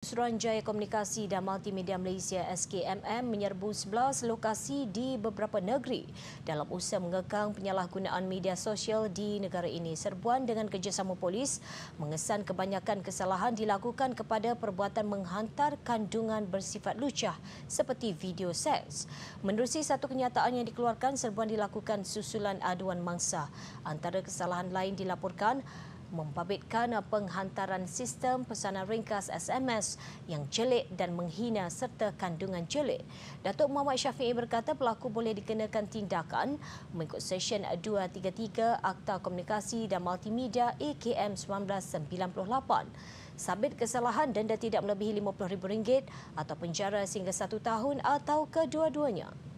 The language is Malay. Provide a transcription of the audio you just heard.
Suruhanjaya Komunikasi dan Multimedia Malaysia SKMM menyerbu 11 lokasi di beberapa negeri dalam usaha mengekang penyalahgunaan media sosial di negara ini. Serbuan dengan kerjasama polis mengesan kebanyakan kesalahan dilakukan kepada perbuatan menghantar kandungan bersifat lucah seperti video seks. Menerusi satu kenyataan yang dikeluarkan, serbuan dilakukan susulan aduan mangsa. Antara kesalahan lain dilaporkan, membabitkan penghantaran sistem pesanan ringkas SMS yang jelek dan menghina serta kandungan jelek. Datuk Muhammad Syafiee berkata pelaku boleh dikenakan tindakan mengikut Seksyen 233 Akta Komunikasi dan Multimedia AKM 1998 sabit kesalahan denda tidak melebihi RM50,000 atau penjara sehingga satu tahun atau kedua-duanya.